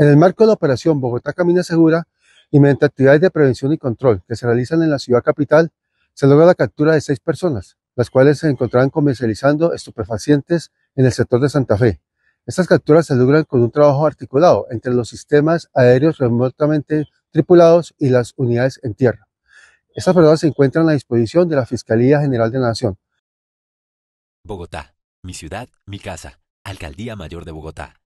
En el marco de la operación Bogotá Camina Segura y mediante actividades de prevención y control que se realizan en la ciudad capital, se logra la captura de seis personas, las cuales se encontraban comercializando estupefacientes en el sector de Santa Fe. Estas capturas se logran con un trabajo articulado entre los sistemas aéreos remotamente tripulados y las unidades en tierra. Estas personas se encuentran a disposición de la Fiscalía General de la Nación. Bogotá, mi ciudad, mi casa, Alcaldía Mayor de Bogotá.